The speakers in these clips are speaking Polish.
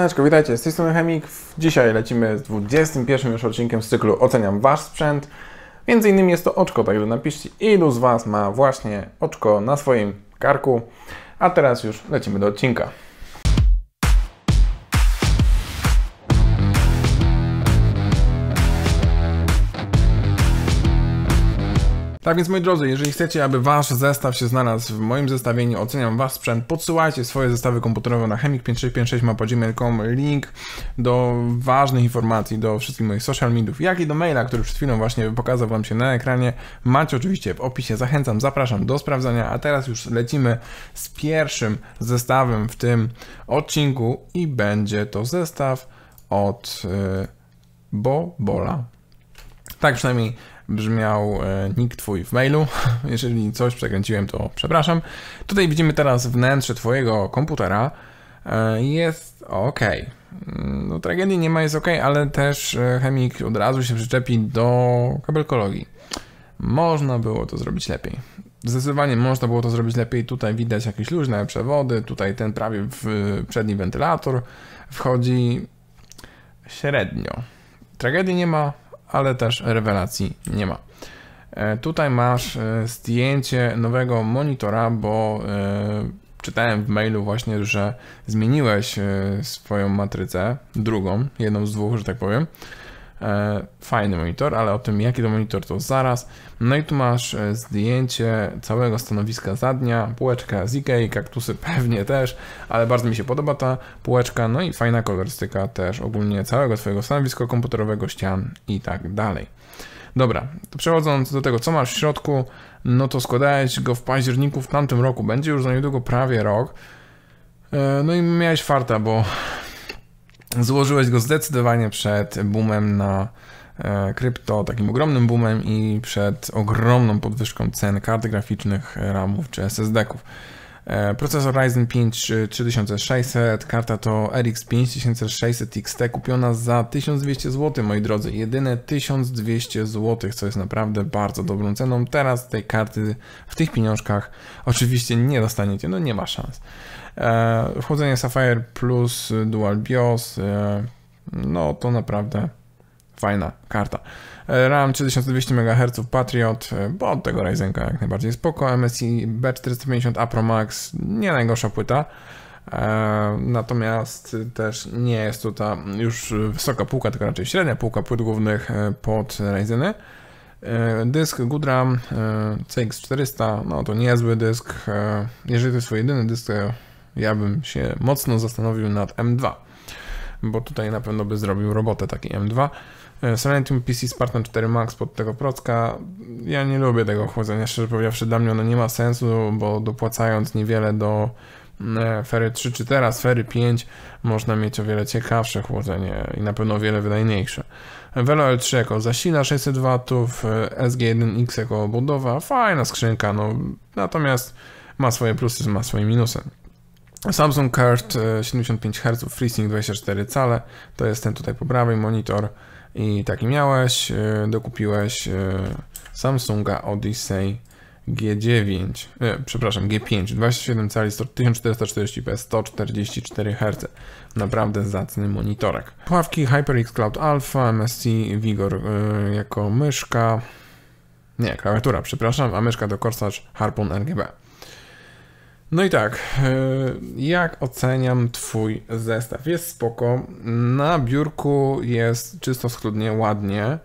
Cześć, witajcie, z tej strony Chemik. Dzisiaj lecimy z 21 już odcinkiem z cyklu Oceniam Wasz sprzęt. Między innymi jest to oczko, także napiszcie ilu z Was ma właśnie oczko na swoim karku. A teraz już lecimy do odcinka. Tak więc moi drodzy, jeżeli chcecie, aby wasz zestaw się znalazł w moim zestawieniu, oceniam wasz sprzęt, podsyłajcie swoje zestawy komputerowe na chemik5656.gmail.com, link do ważnych informacji, do wszystkich moich social mediów, jak i do maila, który przed chwilą właśnie pokazał wam się na ekranie. Macie oczywiście w opisie, zachęcam, zapraszam do sprawdzania, a teraz już lecimy z pierwszym zestawem w tym odcinku i będzie to zestaw od yy, Bobola. Tak przynajmniej brzmiał e, nick twój w mailu. Jeżeli coś przekręciłem, to przepraszam. Tutaj widzimy teraz wnętrze twojego komputera. E, jest ok. Mm, no, tragedii nie ma, jest ok, ale też e, chemik od razu się przyczepi do kabelkologii. Można było to zrobić lepiej. Zdecydowanie można było to zrobić lepiej. Tutaj widać jakieś luźne przewody, tutaj ten prawie w przedni wentylator wchodzi średnio. Tragedii nie ma, ale też rewelacji nie ma. E, tutaj masz e, zdjęcie nowego monitora, bo e, czytałem w mailu właśnie, że zmieniłeś swoją matrycę, drugą, jedną z dwóch, że tak powiem. E, fajny monitor, ale o tym jaki to monitor to zaraz. No i tu masz e, zdjęcie całego stanowiska za dnia, półeczka z Ikei, kaktusy pewnie też, ale bardzo mi się podoba ta półeczka, no i fajna kolorystyka też ogólnie całego twojego stanowiska komputerowego, ścian i tak dalej. Dobra, to przechodząc do tego, co masz w środku, no to składałeś go w październiku w tamtym roku, będzie już za niedługo prawie rok. E, no i miałeś farta, bo złożyłeś go zdecydowanie przed boomem na e, krypto, takim ogromnym boomem i przed ogromną podwyżką cen kart graficznych, RAMów czy SSD-ków. E, procesor Ryzen 5 3600, karta to RX 5600 XT kupiona za 1200 zł, moi drodzy. Jedyne 1200 zł, co jest naprawdę bardzo dobrą ceną. Teraz tej karty w tych pieniążkach oczywiście nie dostaniecie, no nie ma szans. E, wchodzenie Sapphire plus e, Dual BIOS, e, no to naprawdę fajna karta. RAM 3200 MHz Patriot, bo od tego Ryzenka jak najbardziej spoko. MSI B450 a Pro Max, nie najgorsza płyta. Natomiast też nie jest to ta już wysoka półka, tylko raczej średnia półka płyt głównych pod Ryzeny. Dysk Goodram CX400, no to niezły dysk. Jeżeli to jest swój jedyny dysk, ja bym się mocno zastanowił nad M2, bo tutaj na pewno by zrobił robotę taki M2. E, Silentium PC Spartan 4 Max pod tego procka. Ja nie lubię tego chłodzenia, szczerze powiedziawszy, dla mnie ono nie ma sensu, bo dopłacając niewiele do mm, e, Fery 3 czy teraz Fery 5 można mieć o wiele ciekawsze chłodzenie i na pewno o wiele wydajniejsze. Velo L3 jako zasila 600W, SG1X jako budowa, fajna skrzynka, no natomiast ma swoje plusy, ma swoje minusy. Samsung Curved 75 Hz, FreeSync 24 cale, to jest ten tutaj po prawej monitor i taki miałeś, e, dokupiłeś e, Samsunga Odyssey G9, nie, e, przepraszam, G5, 27 cali, 1440p, 144 Hz. Naprawdę zacny monitorek. Pławki HyperX Cloud Alpha, MSC Vigor jako myszka, nie, klawiatura, przepraszam, a myszka do Corsage Harpoon RGB. No i tak, e, jak oceniam twój zestaw? Jest spoko, na biurku jest czysto schludnie, ładnie.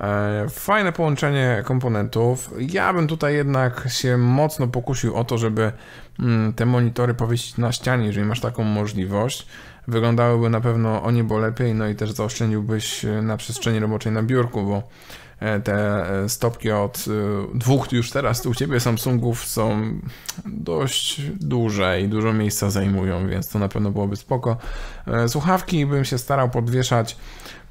E, fajne połączenie komponentów. Ja bym tutaj jednak się mocno pokusił o to, żeby mm, te monitory powiesić na ścianie, jeżeli masz taką możliwość. Wyglądałyby na pewno o niebo lepiej, no i też zaoszczędziłbyś e, na przestrzeni roboczej na biurku, bo e, te stopki od dwóch już teraz u Ciebie Samsungów są dość duże i dużo miejsca zajmują, więc to na pewno byłoby spoko. Słuchawki bym się starał podwieszać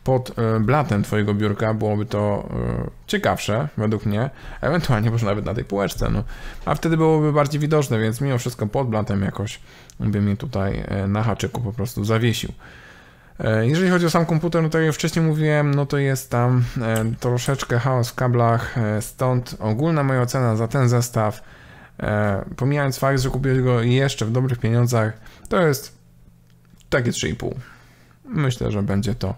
pod e, blatem twojego biurka byłoby to e, ciekawsze, według mnie, ewentualnie może nawet na tej półeczce, no. A wtedy byłoby bardziej widoczne, więc mimo wszystko pod blatem jakoś by mnie tutaj e, na haczyku po prostu zawiesił. Jeżeli chodzi o sam komputer, no to jak już wcześniej mówiłem, no to jest tam troszeczkę chaos w kablach, stąd ogólna moja ocena za ten zestaw, pomijając fakt, że kupiłem go jeszcze w dobrych pieniądzach, to jest takie 3,5. Myślę, że będzie to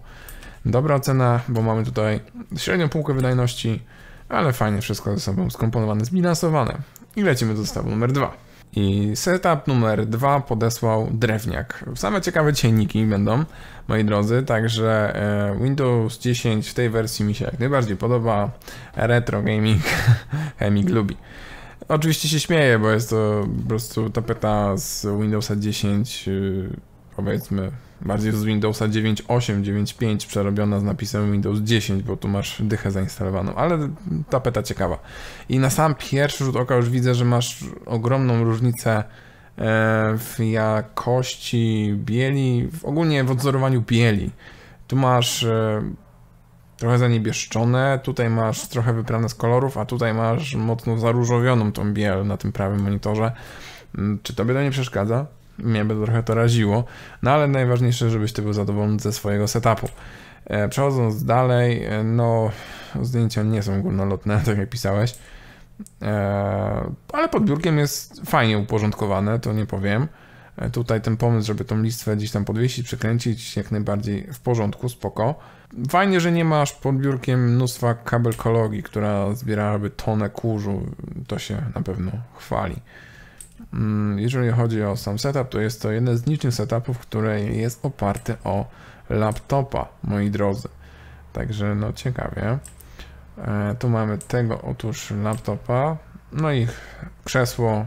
Dobra ocena, bo mamy tutaj średnią półkę wydajności, ale fajnie wszystko ze sobą skomponowane, zbilansowane. I lecimy do zestawu numer dwa. I setup numer dwa podesłał drewniak. Same ciekawe cienniki będą, moi drodzy, także e, Windows 10 w tej wersji mi się jak najbardziej podoba. Retro gaming, Hemig lubi. Oczywiście się śmieję, bo jest to po prostu tapeta z Windowsa 10, y, powiedzmy bardziej z Windowsa 9.8, 9.5 przerobiona z napisem Windows 10, bo tu masz dychę zainstalowaną, ale tapeta ciekawa. I na sam pierwszy rzut oka już widzę, że masz ogromną różnicę e, w jakości bieli, ogólnie w odzorowaniu bieli. Tu masz e, trochę zaniebieszczone, tutaj masz trochę wyprane z kolorów, a tutaj masz mocno zaróżowioną tą biel na tym prawym monitorze. Mm, czy tobie to nie przeszkadza? mnie by trochę to raziło, no ale najważniejsze, żebyś ty był zadowolony ze swojego setupu. E, przechodząc dalej, e, no zdjęcia nie są górnolotne, tak jak pisałeś, e, ale pod biurkiem jest fajnie uporządkowane, to nie powiem. Tutaj ten pomysł, żeby tą listwę gdzieś tam podwiesić, przekręcić, jak najbardziej w porządku, spoko. Fajnie, że nie masz pod biurkiem mnóstwa kabelkologii, która zbierałaby tonę kurzu, to się na pewno chwali. Mm, jeżeli chodzi o sam setup, to jest to jeden z licznych setupów, który jest oparty o laptopa, moi drodzy. Także no ciekawie. E, tu mamy tego otóż laptopa, no i krzesło,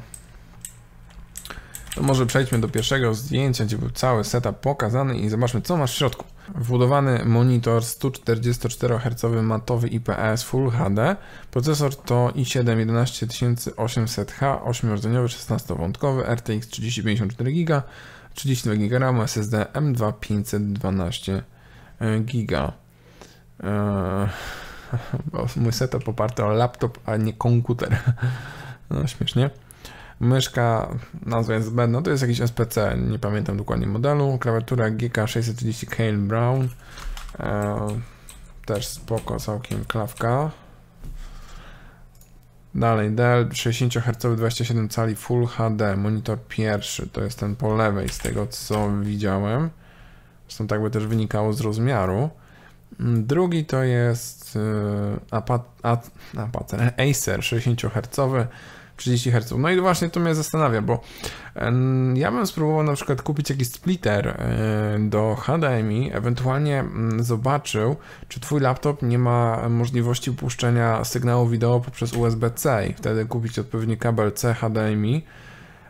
to może przejdźmy do pierwszego zdjęcia, gdzie był cały setup pokazany i zobaczmy co masz w środku. Wbudowany monitor 144 Hz matowy IPS Full HD. Procesor to i7 11800H, 8-rdzeniowy 16-wątkowy RTX 3054 GB, 32 GB RAM, SSD M2 512 GB. Eee, mój setup oparty o laptop, a nie komputer. No śmiesznie. Myszka, nazwa jest zbędna, to jest jakiś SPC, nie pamiętam dokładnie modelu. Klawiatura GK 630 Kale Brown. Eee, też spoko, całkiem klawka. Dalej, Dell 60 Hz 27 cali Full HD, monitor pierwszy, to jest ten po lewej z tego co widziałem. Zresztą tak by też wynikało z rozmiaru. Drugi to jest yy, a Apat, Acer 60 Hz 30 Hz. No i właśnie to mnie zastanawia, bo ja bym spróbował na przykład kupić jakiś splitter e, do HDMI, ewentualnie mm, zobaczył, czy twój laptop nie ma możliwości puszczenia sygnału wideo poprzez USB-C i wtedy kupić odpowiedni kabel C HDMI.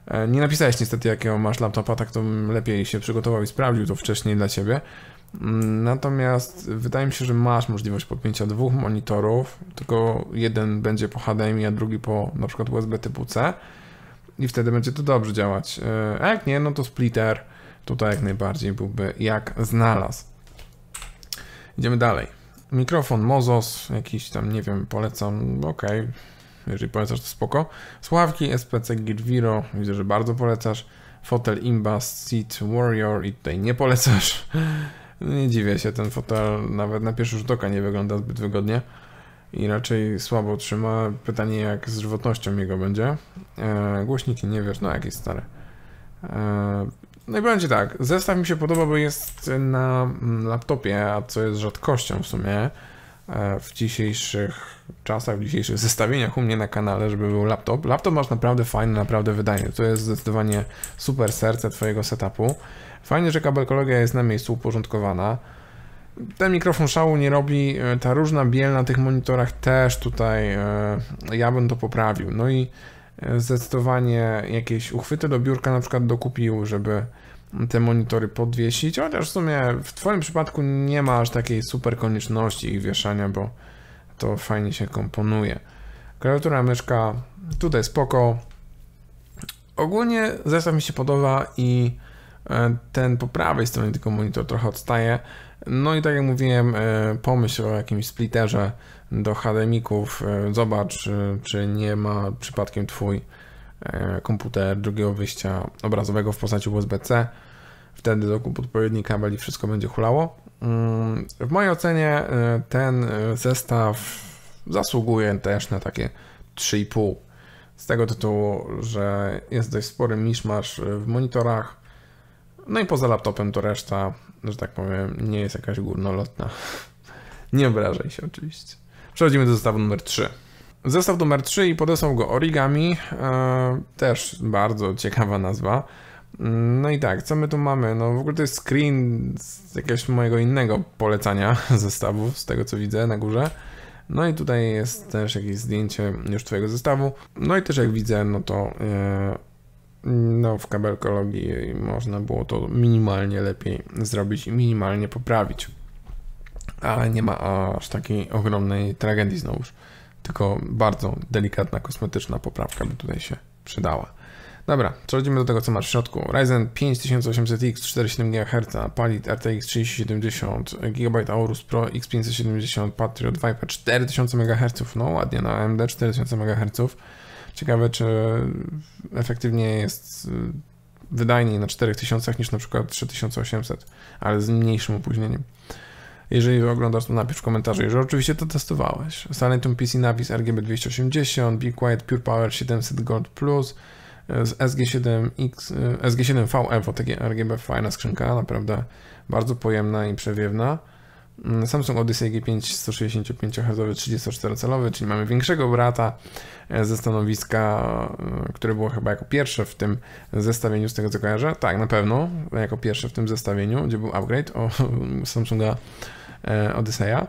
E, nie napisałeś niestety, jakiego masz laptopa, tak to lepiej się przygotował i sprawdził to wcześniej dla ciebie. Natomiast wydaje mi się, że masz możliwość podpięcia dwóch monitorów, tylko jeden będzie po HDMI, a drugi po na przykład USB typu C i wtedy będzie to dobrze działać. E, a jak nie, no to splitter tutaj jak najbardziej byłby jak znalazł. Idziemy dalej. Mikrofon Mozos, jakiś tam, nie wiem, polecam, ok jeżeli polecasz to spoko. Sławki SPC Gear widzę, że bardzo polecasz. Fotel Imbas Seat Warrior i tutaj nie polecasz. No nie dziwię się, ten fotel nawet na pierwszy rzut oka nie wygląda zbyt wygodnie i raczej słabo trzyma. Pytanie jak z żywotnością jego będzie. E, głośniki nie wiesz, no jakiś stare. E, no i będzie tak, zestaw mi się podoba, bo jest na mm, laptopie, a co jest rzadkością w sumie. E, w dzisiejszych czasach, w dzisiejszych zestawieniach u mnie na kanale, żeby był laptop. Laptop masz naprawdę fajny, naprawdę wydajny. To jest zdecydowanie super serce Twojego setupu. Fajnie, że kabelkologia jest na miejscu uporządkowana. Ten mikrofon szału nie robi, e, ta różna biel na tych monitorach też tutaj e, ja bym to poprawił. No i zdecydowanie jakieś uchwyty do biurka na przykład dokupił, żeby te monitory podwiesić, chociaż w sumie w Twoim przypadku nie ma aż takiej super konieczności ich wieszania, bo to fajnie się komponuje. Klawiatura myszka tutaj spoko. Ogólnie zestaw mi się podoba i e, ten po prawej stronie tylko monitor trochę odstaje. No i tak jak mówiłem, e, pomyśl o jakimś splitterze do HDMików, e, zobacz czy nie ma przypadkiem twój E, komputer drugiego wyjścia obrazowego w postaci USB-C. Wtedy do odpowiedni kabel i wszystko będzie hulało. Mm, w mojej ocenie e, ten e, zestaw zasługuje też na takie 3,5 z tego tytułu, że jest dość spory miszmasz w monitorach. No i poza laptopem to reszta, że tak powiem, nie jest jakaś górnolotna. Nie obrażaj się oczywiście. Przechodzimy do zestawu numer 3. Zestaw numer 3 i podesłał go Origami. E, też bardzo ciekawa nazwa. Mm, no i tak, co my tu mamy? No w ogóle to jest screen z jakiegoś mojego innego polecania zestawu, z tego co widzę na górze. No i tutaj jest też jakieś zdjęcie już twojego zestawu. No i też jak widzę, no to e, no w kabelkologii można było to minimalnie lepiej zrobić i minimalnie poprawić. Ale nie ma aż takiej ogromnej tragedii znowuż. Tylko bardzo delikatna, kosmetyczna poprawka by tutaj się przydała. Dobra, przechodzimy do tego, co masz w środku. Ryzen 5800X 47 GHz, Palit RTX 3070, GB Aorus Pro X570, Patriot Viper 4000 MHz, no ładnie, na AMD 4000 MHz. Ciekawe, czy efektywnie jest y, wydajniej na 4000 niż na przykład 3800, ale z mniejszym opóźnieniem. Jeżeli oglądasz to napisz w komentarzu, że oczywiście to testowałeś. Salentum PC napis RGB280, Be Quiet Pure Power 700 Gold Plus z SG7X, sg 7 vm EVO, takie RGB fajna skrzynka, naprawdę bardzo pojemna i przewiewna. Mm, Samsung Odyssey G5 165 Hz 34-calowy, czyli mamy większego brata e, ze stanowiska, e, które było chyba jako pierwsze w tym zestawieniu, z tego co kojarzę. Tak, na pewno, jako pierwsze w tym zestawieniu, gdzie był upgrade o Samsunga e, Odyssey'a,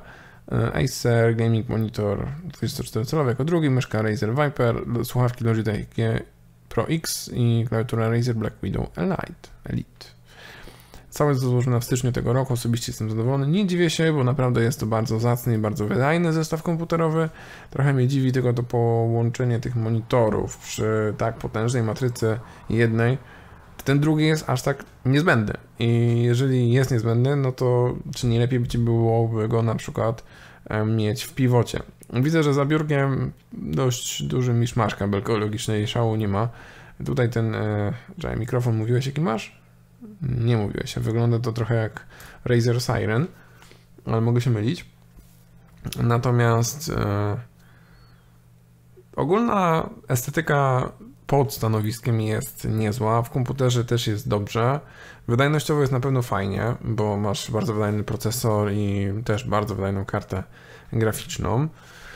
Acer Gaming Monitor 24-calowy jako drugi, myszka Razer Viper, słuchawki Logitech G Pro X i klawiatura Razer Black Widow Elite. Elite. Całe złożony w styczniu tego roku, osobiście jestem zadowolony. Nie dziwię się, bo naprawdę jest to bardzo zacny i bardzo wydajny zestaw komputerowy. Trochę mnie dziwi tylko to połączenie tych monitorów przy tak potężnej matrycy jednej. Ten drugi jest aż tak niezbędny. I jeżeli jest niezbędny, no to czy nie lepiej by ci byłoby go na przykład e, mieć w piwocie. Widzę, że za biurkiem dość duży miszmasz kabelko logicznej szału nie ma. Tutaj ten, e, mikrofon mówiłeś jaki masz? Nie mówiłeś, wygląda to trochę jak Razer Siren, ale mogę się mylić. Natomiast e, ogólna estetyka pod stanowiskiem jest niezła, w komputerze też jest dobrze. Wydajnościowo jest na pewno fajnie, bo masz bardzo wydajny procesor i też bardzo wydajną kartę graficzną.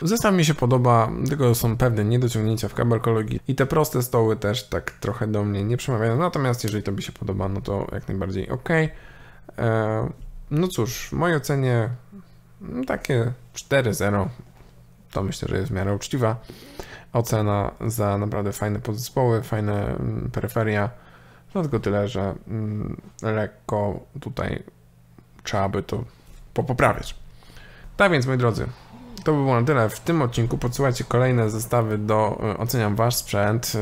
Zestaw mi się podoba, tylko są pewne niedociągnięcia w kabelkologii i te proste stoły też tak trochę do mnie nie przemawiają, natomiast jeżeli to by się podoba, no to jak najbardziej ok. E, no cóż, w mojej ocenie takie 4-0 to myślę, że jest w miarę uczciwa ocena za naprawdę fajne podzespoły, fajne mm, peryferia. No tylko tyle, że mm, lekko tutaj trzeba by to popoprawiać. Tak więc, moi drodzy, to by było na tyle. W tym odcinku podsyłajcie kolejne zestawy do y, Oceniam Wasz sprzęt,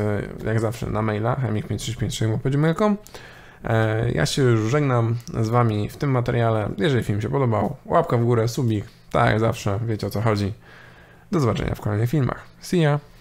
y, jak zawsze na maila chemik5656.com e, Ja się już żegnam z Wami w tym materiale. Jeżeli film się podobał, łapka w górę, subik, tak jak zawsze, wiecie o co chodzi. Do zobaczenia w kolejnych filmach. See ya!